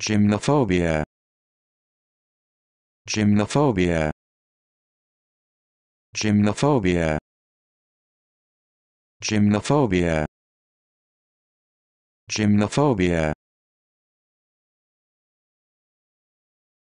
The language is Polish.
Gymnophobia. Gymnophobia. Gymnophobia. Gymnophobia. Gymnophobia.